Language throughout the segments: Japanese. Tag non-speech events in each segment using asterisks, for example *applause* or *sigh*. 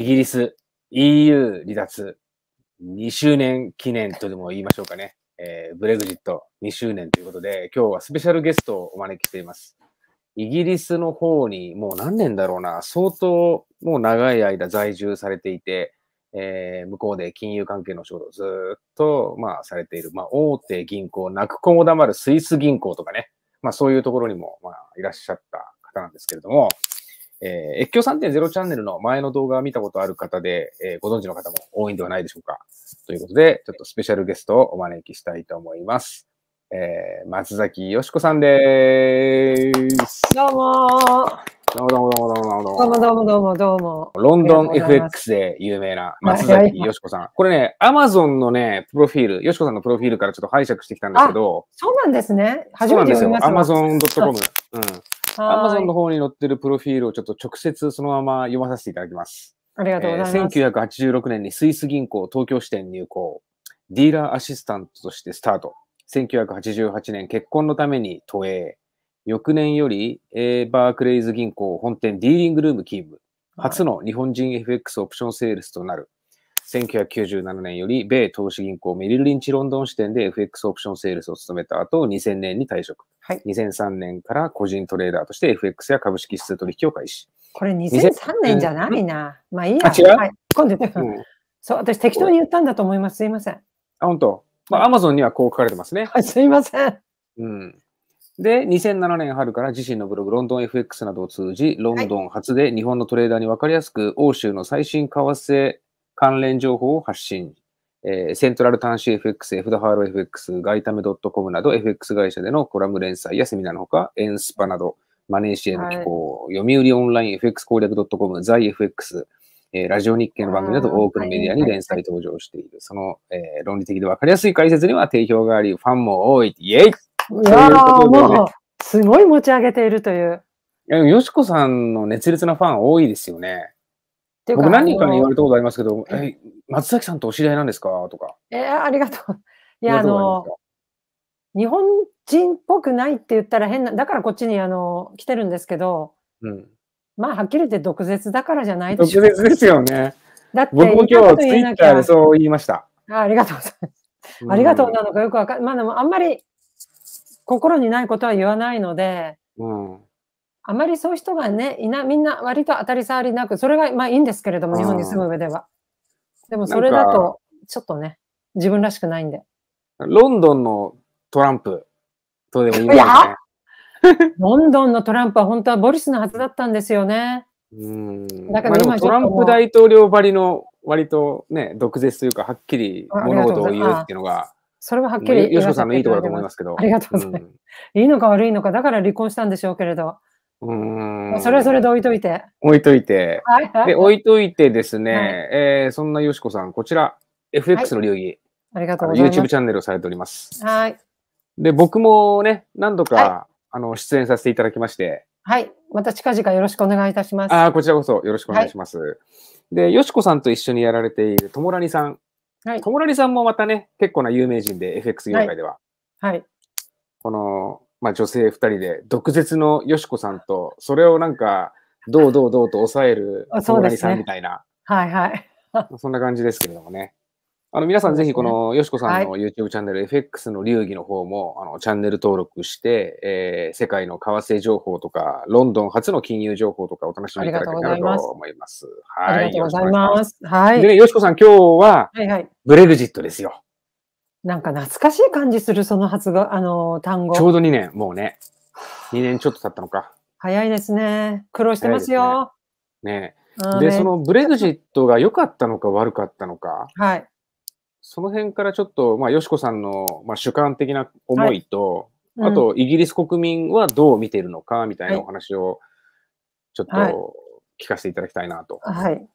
イギリス EU 離脱2周年記念とでも言いましょうかね。えー、ブレグジット2周年ということで、今日はスペシャルゲストをお招きしています。イギリスの方にもう何年だろうな、相当もう長い間在住されていて、えー、向こうで金融関係の仕事をずっと、まあ、されている、まあ、大手銀行、泣く子も黙るスイス銀行とかね、まあ、そういうところにも、まあ、いらっしゃった方なんですけれども、えー、越境3.0チャンネルの前の動画を見たことある方で、えー、ご存知の方も多いんではないでしょうか。ということで、ちょっとスペシャルゲストをお招きしたいと思います。えー、松崎よしこさんでーす。どうもどうもどうもどうもどうもどうもどうもどうもロンドン FX で有名な松崎よしこさん。これね、アマゾンのね、プロフィール、よしこさんのプロフィールからちょっと拝借してきたんですけど。そうなんですね。初めて読みました。アマゾン .com。うん。Amazon の方に載ってるプロフィールをちょっと直接そのまま読まさせていただきます。ありがとうございます。えー、1986年にスイス銀行東京支店入行。ディーラーアシスタントとしてスタート。1988年結婚のために都営。翌年より、A、バークレイズ銀行本店ディーリングルーム勤務。初の日本人 FX オプションセールスとなる。1997年より米投資銀行メリルリンチロンドン支店で FX オプションセールスを務めた後、2000年に退職。はい、2003年から個人トレーダーとして FX や株式指数取引を開始。これ2003年じゃないな。まあいいや。あ、違う、はい、今度、うん、そう、私適当に言ったんだと思います。すいません。あ、本当。まあ、アマゾンにはこう書かれてますね。はい、すいません。うん。で、2007年春から自身のブログ、ロンドン FX などを通じ、ロンドン初で日本のトレーダーに分かりやすく、欧州の最新為替関連情報を発信。えー、セントラル端子 FX、エフドハーロ FX、ガイタメ .com など FX 会社でのコラム連載やセミナーのほか、エンスパなど、マネーシエの機構、はい、読売オンライン FX 攻略 .com、ザイ FX、えー、ラジオ日経の番組など多くのメディアに連載登場している。その、えー、論理的で分かりやすい解説には定評があり、ファンも多い。イェイわー、もう、すごい持ち上げているという。よしこさんの熱烈なファン多いですよね。ていうか僕何人かに言われたことありますけど、え、松崎さんとお知り合いなんですかとか。えー、ありがとう。いや、あの、日本人っぽくないって言ったら変な、だからこっちにあの来てるんですけど、うん、まあ、はっきり言って毒舌だからじゃないですょ毒舌ですよね。だって、僕も今日ツイッターでそう言いました。あありがとうございます。ありがとうなのかよくわかん、まあでもあんまり心にないことは言わないので、うん、あまりそういう人がね、いな、みんな割と当たり障りなく、それがまあいいんですけれども、日本に住む上では。でもそれだと、ちょっとね、自分らしくないんで。ロンドンのトランプとでも言いますね。ロンドンのトランプは本当はボリスのはずだったんですよね。うんだから今、まあ、トランプ大統領ばりの割とね、毒舌というか、はっきり物事を言うっていうのが。それははっきり。よしこさんのいいところだと思いますけど。ありがとうございます。うん、いいのか悪いのか、だから離婚したんでしょうけれど。うんそれぞれで置いといて。置いといて。で、置いといてですね、はい、えー、そんなよしこさん、こちら、FX の流儀、はい、ありがとうございます。YouTube チャンネルをされております。はい。で、僕もね、何度か、はい、あの出演させていただきまして。はい。また近々よろしくお願いいたします。ああ、こちらこそよろしくお願いします。はい、で、よしこさんと一緒にやられているともらにさん。はい。ともらにさんもまたね、結構な有名人で、FX 業界では。はい。この、まあ、女性2人で、毒舌のよしこさんと、それをなんか、どうどうどうと抑える大谷さんみたいな、ね、はいはい。*laughs* そんな感じですけれどもね。あの皆さんぜひこのよしこさんの YouTube チャンネル、FX の流儀の方もあのチャンネル登録して、えー、世界の為替情報とか、ロンドン初の金融情報とかお楽しみいただけたらと思います。ありがとうございます。はい。でね、よしこさん今日は、はいはい、ブレグジットですよ。なんか懐かしい感じする、その発語、あの、単語。ちょうど2年、もうね。2 *sighs* 年ちょっと経ったのか。早いですね。苦労してますよ。ねねで、そのブレグジットが良かったのか悪かったのか。はい。その辺からちょっと、まあ、よしこさんの、まあ、主観的な思いと、はいうん、あと、イギリス国民はどう見てるのか、みたいなお話を、ちょっと聞かせていただきたいなと。はい、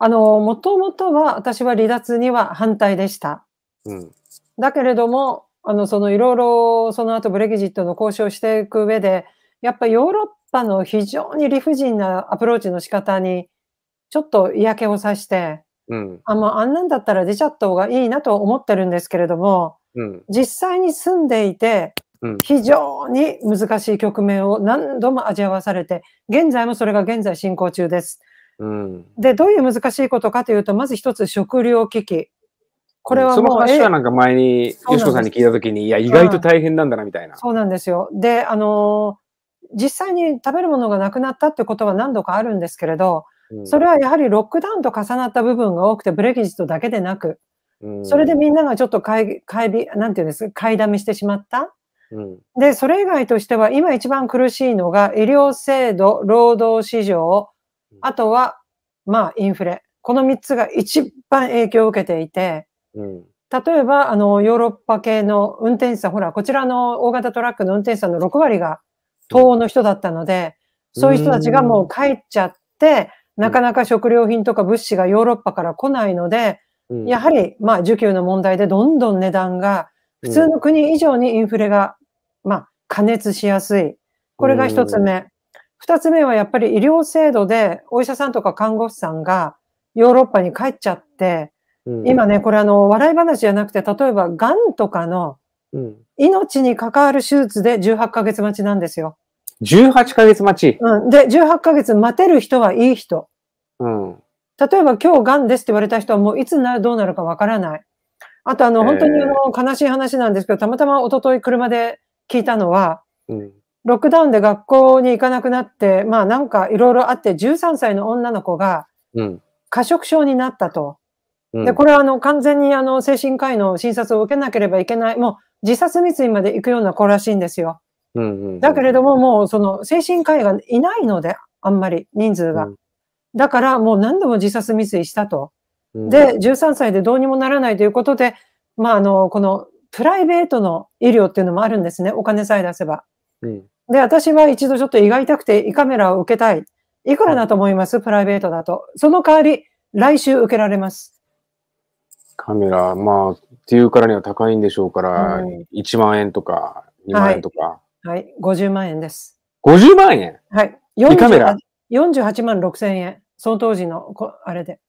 あの、もともとは、私は離脱には反対でした。うん。だけれども、あの、そのいろいろその後ブレグジットの交渉をしていく上で、やっぱヨーロッパの非常に理不尽なアプローチの仕方に、ちょっと嫌気をさして、うん、あまあんなんだったら出ちゃった方がいいなと思ってるんですけれども、うん、実際に住んでいて、非常に難しい局面を何度も味わわされて、現在もそれが現在進行中です。うん、で、どういう難しいことかというと、まず一つ食糧危機。これはその話はなんか前に吉こさんに聞いたときに、いや、意外と大変なんだなみたいな。そうなんですよ。で、あのー、実際に食べるものがなくなったってことは何度かあるんですけれど、それはやはりロックダウンと重なった部分が多くて、ブレキジットだけでなく、それでみんながちょっと買い、買いび、なんていうんです買いだめしてしまった。うん、で、それ以外としては、今一番苦しいのが、医療制度、労働市場、あとは、まあ、インフレ。この三つが一番影響を受けていて、うん、例えば、あの、ヨーロッパ系の運転手さん、ほら、こちらの大型トラックの運転手さんの6割が東欧の人だったので、そういう人たちがもう帰っちゃって、なかなか食料品とか物資がヨーロッパから来ないので、やはり、まあ、需給の問題でどんどん値段が、普通の国以上にインフレが、まあ、加熱しやすい。これが一つ目。二つ目はやっぱり医療制度で、お医者さんとか看護師さんがヨーロッパに帰っちゃって、うん、今ね、これあの、笑い話じゃなくて、例えば、がんとかの、命に関わる手術で18ヶ月待ちなんですよ。18ヶ月待ち、うん、で、18ヶ月待てる人はいい人。うん。例えば、今日がんですって言われた人は、もういつな、どうなるかわからない。あと、あの、本当にあの、悲しい話なんですけど、たまたま一昨日車で聞いたのは、うん、ロックダウンで学校に行かなくなって、まあなんかいろいろあって、13歳の女の子が、うん。過食症になったと。で、これはあの完全にあの精神科医の診察を受けなければいけない、もう自殺未遂まで行くような子らしいんですよ。だけれども、もうその精神科医がいないので、あんまり人数が。うん、だからもう何度も自殺未遂したと。うん、で、13歳でどうにもならないということで、まあ、あの、このプライベートの医療っていうのもあるんですね、お金さえ出せば。うん、で、私は一度ちょっと胃が痛くて胃カメラを受けたい。いくらだと思います、プライベートだと。その代わり、来週受けられます。カメラ、まあ、っていうからには高いんでしょうから、1万円とか、2万円とか。はい、50万円です。50万円はい。48, カメラ48万6千円。その当時の、あれで。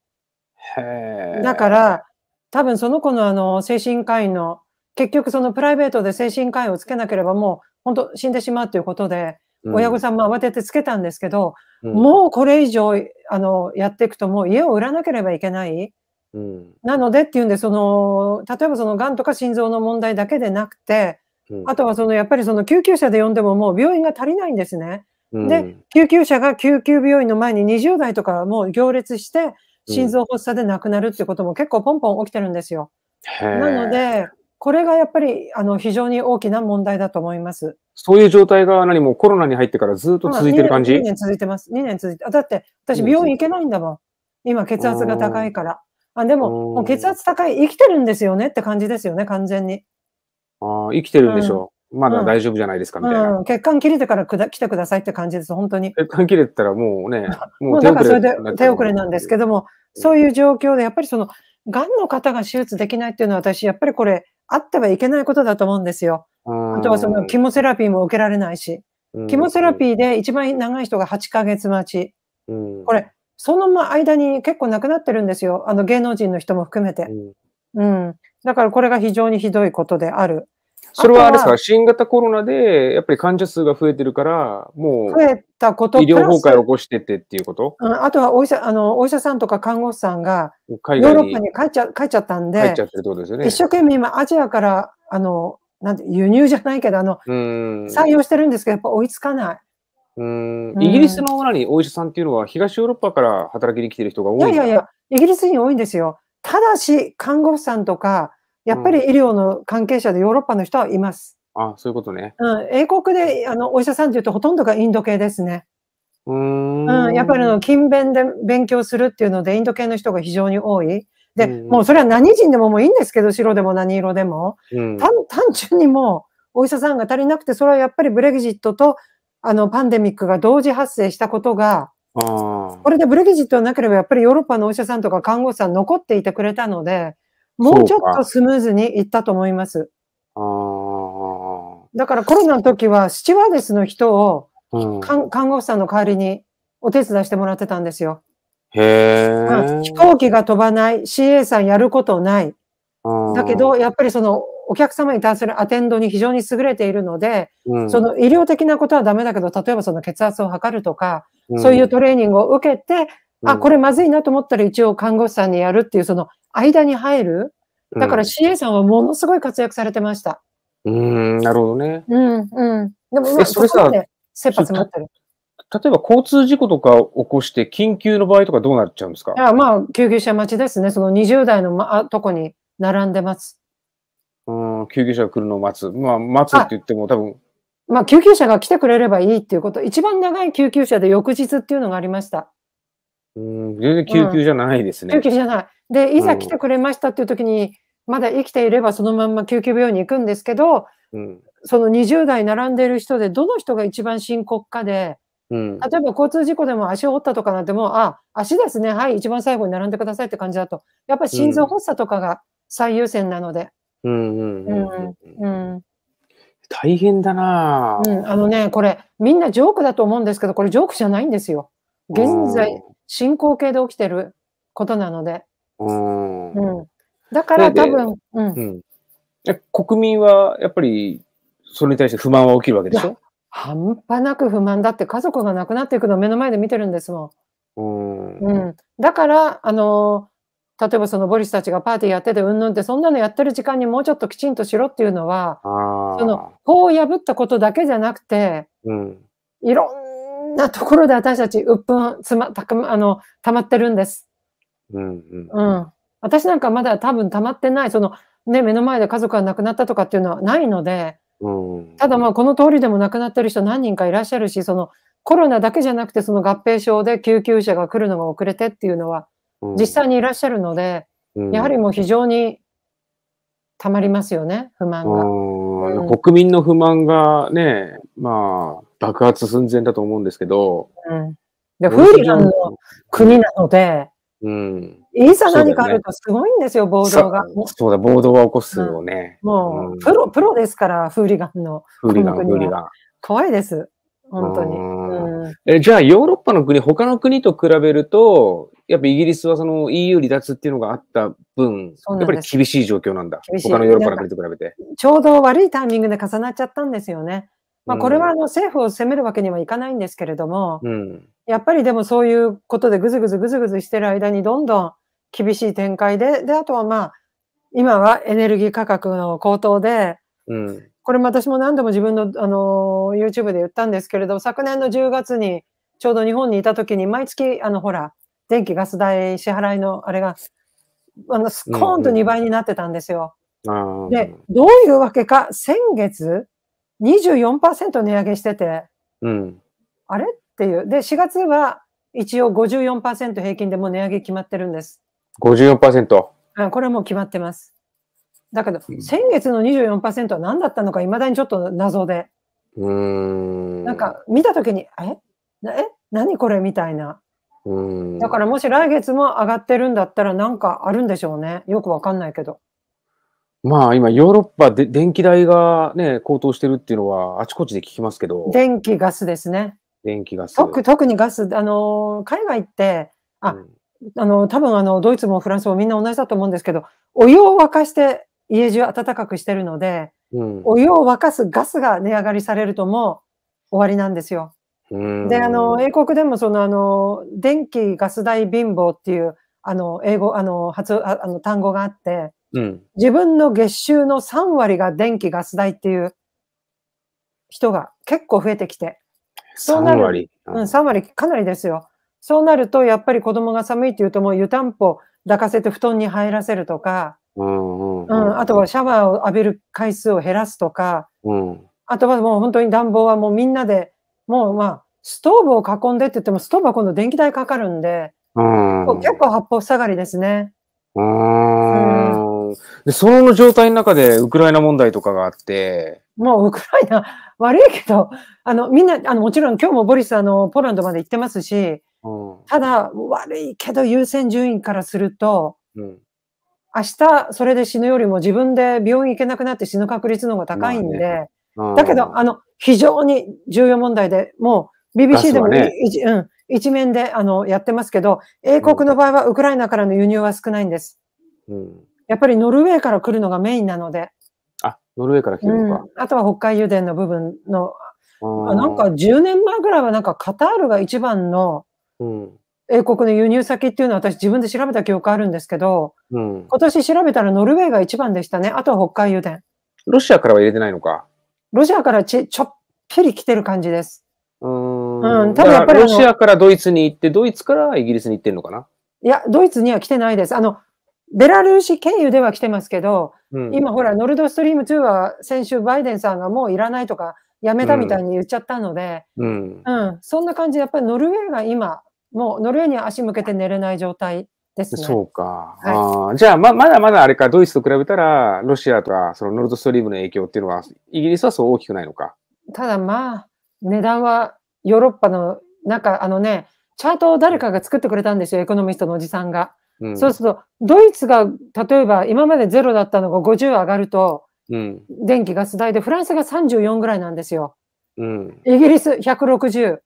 へだから、多分その子のあの、精神科医の、結局そのプライベートで精神科医をつけなければもう、本当死んでしまうということで、親御さんも慌ててつけたんですけど、うん、もうこれ以上、あの、やっていくともう家を売らなければいけない。なのでっていうんでその例えばそのがんとか心臓の問題だけでなくて、うん、あとはそのやっぱりその救急車で呼んでももう病院が足りないんですね。うん、で救急車が救急病院の前に20代とかもう行列して心臓発作で亡くなるってことも結構ポンポン起きてるんですよ。なのでこれがやっぱりあの非常に大きな問題だと思います。そういう状態が何もコロナに入ってからずっと続いてる感じ、2, 年 ?2 年続いてます。2年続いて。だって私病院行けないんだもん。今血圧が高いから。あでも、もう血圧高い、生きてるんですよねって感じですよね、完全に。ああ、生きてるんでしょう。うん、まだ大丈夫じゃないですか、みたいな、うん、血管切れてからくだ来てくださいって感じです、本当に。血管切れてたらもうね、*laughs* もうなんもうかそれで手遅れなんですけども、そういう状況で、やっぱりその、がんの方が手術できないっていうのは私、やっぱりこれ、あってはいけないことだと思うんですよ。あとはその、キモセラピーも受けられないし。キモセラピーで一番長い人が8ヶ月待ち。これ、その間に結構亡くなってるんですよ。あの芸能人の人も含めて。うん、うん。だからこれが非常にひどいことである。それはあれですか新型コロナでやっぱり患者数が増えてるから、もう増えたこと医療崩壊を起こしててっていうことあとはお医者あのお医者さんとか看護師さんがヨーロッパに帰っちゃ帰っちゃったんで、でね、一生懸命今アジアからあのなんて輸入じゃないけどあの採用してるんですけど、やっぱ追いつかない。うんイギリスの主にお医者さんっていうのは、東ヨーロッパから働きに来てる人が多いいやいやいや、イギリスに多いんですよ。ただし、看護婦さんとか、やっぱり医療の関係者でヨーロッパの人はいます。うん、あそういうことね。うん、英国であのお医者さんっていうと、ほとんどがインド系ですね。うんうん、やっぱりの勤勉で勉強するっていうので、インド系の人が非常に多い。で、うん、もうそれは何人でももういいんですけど、白でも何色でも。うん、単純にもう、お医者さんが足りなくて、それはやっぱりブレグジットとあの、パンデミックが同時発生したことが、これでブレグジットなければ、やっぱりヨーロッパのお医者さんとか看護師さん残っていてくれたので、もうちょっとスムーズにいったと思います。だからコロナの時は、スチュワーデスの人を、うん、看護師さんの代わりにお手伝いしてもらってたんですよ。へあ、飛行機が飛ばない、CA さんやることない。だけど、やっぱりそのお客様に対するアテンドに非常に優れているので、うん、その医療的なことはダメだけど、例えばその血圧を測るとか、そういうトレーニングを受けて、うん、あ、これまずいなと思ったら一応看護師さんにやるっていう、その間に入る。だから CA さんはものすごい活躍されてました。うん、なるほどね。うん、うん。でもあ、それさ、切羽詰まってる。例えば交通事故とか起こして緊急の場合とかどうなっちゃうんですかいやまあ救急車待ちですね。その20代の、ま、とこに並んでます。うん、救急車が来るのを待つ。まあ、待つって言っても多分。まあ、救急車が来てくれればいいっていうこと。一番長い救急車で翌日っていうのがありました。うん、全然救急じゃないですね、うん、救急じゃない。で、いざ来てくれましたっていう時に、まだ生きていればそのまんま救急病院に行くんですけど、うん、その20代並んでいる人で、どの人が一番深刻かで、うん、例えば交通事故でも足を折ったとかなんてもう、あ、足ですね、はい、一番最後に並んでくださいって感じだと。やっぱり心臓発作とかが最優先なので。うんうんうんうん。大変だな、うん、あのね、これ、みんなジョークだと思うんですけど、これジョークじゃないんですよ。現在、進行形で起きてることなので。うん。うん、だから多分、うん、うん。国民はやっぱり、それに対して不満は起きるわけでしょ半端なく不満だって家族が亡くなっていくのを目の前で見てるんですもん。うんうん、だから、あの例えばそのボリスたちがパーティーやっててうんぬんってそんなのやってる時間にもうちょっときちんとしろっていうのはその法を破ったことだけじゃなくて、うん、いろんなところで私たち鬱憤つまたあの溜まってるんです。うんうんうん、私なんかまだ多分溜まってないその、ね、目の前で家族が亡くなったとかっていうのはないので、うん、ただまあこの通りでも亡くなってる人何人かいらっしゃるしそのコロナだけじゃなくてその合併症で救急車が来るのが遅れてっていうのは実際にいらっしゃるので、うん、やはりもう非常にたまりますよね、不満が。うん、国民の不満がね、まあ、爆発寸前だと思うんですけど。うん、で、フーリガンの国なので、うん、いざ何かあるとすごいんですよ、暴動が。そうだ、暴動は起こすよね。もう、プロ、プロですから、フーリガンの。フーリガン、フーリガン。怖いです。本当に。えじゃあ、ヨーロッパの国、他の国と比べると、やっぱイギリスはその EU 離脱っていうのがあった分、やっぱり厳しい状況なんだ。他のヨーロッパの国と比べて。ちょうど悪いタイミングで重なっちゃったんですよね。まあ、これはあの政府を責めるわけにはいかないんですけれども、うん、やっぱりでもそういうことでぐずぐずぐずぐずしてる間にどんどん厳しい展開で、で、あとはまあ、今はエネルギー価格の高騰で、うん、これも私も何度も自分の、あの YouTube で言ったんですけれど、昨年の10月にちょうど日本にいた時に毎月、あの、ほら、電気ガス代支払いのあれが、あの、スコーンと2倍になってたんですよ。うんうん、で、どういうわけか、先月24%値上げしてて、うん、あれっていう。で、4月は一応54%平均でもう値上げ決まってるんです。54%? これはもう決まってます。だけど、先月の24%は何だったのか、いまだにちょっと謎で。うん。なんか、見たときに、ええ何これみたいな。うんだからもし来月も上がってるんだったらなんかあるんでしょうね。よくわかんないけど。まあ今ヨーロッパで電気代がね、高騰してるっていうのはあちこちで聞きますけど。電気、ガスですね。電気、ガス。特特にガス、あの海外って、あ、うん、あの多分あの、ドイツもフランスもみんな同じだと思うんですけど、お湯を沸かして家中暖かくしてるので、うん、お湯を沸かすガスが値上がりされるともう終わりなんですよ。であの英国でもそのあの電気ガス代貧乏っていうあの英語あの発あの単語があって、うん、自分の月収の3割が電気ガス代っていう人が結構増えてきてそうなる3割、うん、3割かなりですよそうなるとやっぱり子供が寒いっていうともう湯たんぽ抱かせて布団に入らせるとか、うん、あとはシャワーを浴びる回数を減らすとか、うん、あとはもう本当に暖房はもうみんなでもうまあストーブを囲んでって言っても、ストーブは今度電気代かかるんで、うん、結構発方塞がりですね。うん、うん、で、その状態の中でウクライナ問題とかがあって。もうウクライナ *laughs* 悪いけど、あの、みんな、あの、もちろん今日もボリス、あの、ポーランドまで行ってますし、うん、ただ、悪いけど優先順位からすると、うん、明日それで死ぬよりも自分で病院行けなくなって死ぬ確率の方が高いんで、まあね、だけど、あの、非常に重要問題で、もう BBC でも、ね、一、うん、一面であのやってますけど、英国の場合はウクライナからの輸入は少ないんです。うん、やっぱりノルウェーから来るのがメインなので。あ、ノルウェーから来るのか。うん、あとは北海油田の部分の、あなんか10年前ぐらいはなんかカタールが一番の英国の輸入先っていうのは私自分で調べた記憶あるんですけど、うん、今年調べたらノルウェーが一番でしたね。あとは北海油田。ロシアからは入れてないのか。ロシアからちちょっぴり来てる感じです。うんうん、ただやっぱりロシアからドイツに行って、ドイツからイギリスに行ってるのかないや、ドイツには来てないです。あの、ベラルーシ経由では来てますけど、うん、今ほら、ノルドストリーム2は先週バイデンさんがもういらないとか、やめたみたいに言っちゃったので、うん、うん、そんな感じで、やっぱりノルウェーが今、もうノルウェーに足向けて寝れない状態ですね。そうか。はい、じゃあま、まだまだあれか、ドイツと比べたら、ロシアとか、そのノルドストリームの影響っていうのは、イギリスはそう大きくないのか。ただまあ、値段はヨーロッパの、なんかあのね、チャートを誰かが作ってくれたんですよ、エコノミストのおじさんが。うん、そうすると、ドイツが例えば今までゼロだったのが50上がると、うん、電気ガス代で、フランスが34ぐらいなんですよ。うん、イギリス160。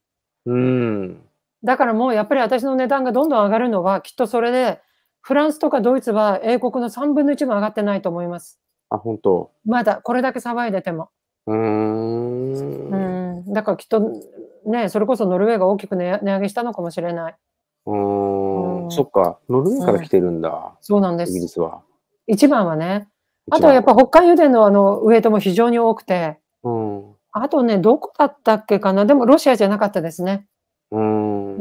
うん、だからもうやっぱり私の値段がどんどん上がるのは、きっとそれで、フランスとかドイツは英国の3分の1も上がってないと思います。あ、本当まだ、これだけ騒いでても。うん。うん。だからきっと、ね、それこそノルウェーが大きく値上げしたのかもしれない。うん、そっか、ノルウェーから来てるんだ、うん、そうなんです。イギリスは。一番はね。あとはやっぱ北海油田のあのウエイトも非常に多くて、うん、あとね、どこだったっけかな、でもロシアじゃなかったですね。うん、うん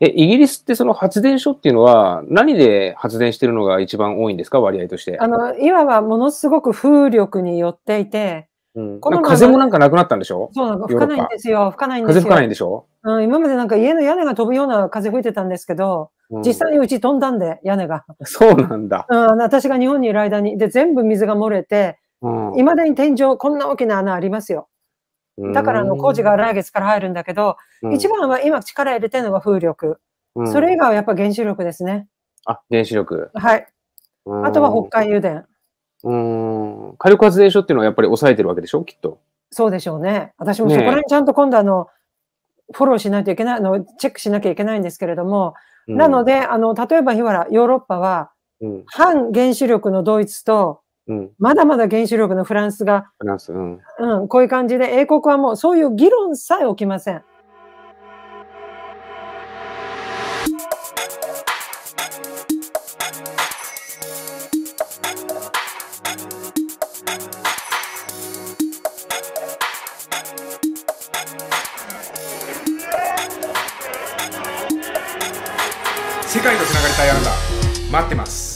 え、イギリスってその発電所っていうのは、何で発電してるのが一番多いんですか、割合として。あの、いわばものすごく風力によっていて、うん、この風もなんかなくなったんでしょそうなんか吹かないんですよ。吹かないんですよ。風吹かないんでしょ、うん、今までなんか家の屋根が飛ぶような風吹いてたんですけど、うん、実際にうち飛んだんで、屋根が。そうなんだ。うん、私が日本にいる間に。で、全部水が漏れて、い、ま、だに天井、こんな大きな穴ありますよ。だからあの工事が来月から入るんだけど、一番は今力入れてるのが風力。それ以外はやっぱ原子力ですね。あ、原子力。はい。あとは北海油田。うん。火力発電所っていうのはやっぱり抑えてるわけでしょきっと。そうでしょうね。私もそこら辺ちゃんと今度あの、フォローしないといけないの、チェックしなきゃいけないんですけれども、うん、なので、あの、例えば、日原、ヨーロッパは、うん、反原子力のドイツと、うん、まだまだ原子力のフランスが、フランス、うん、こういう感じで、英国はもうそういう議論さえ起きません。回あなた待ってます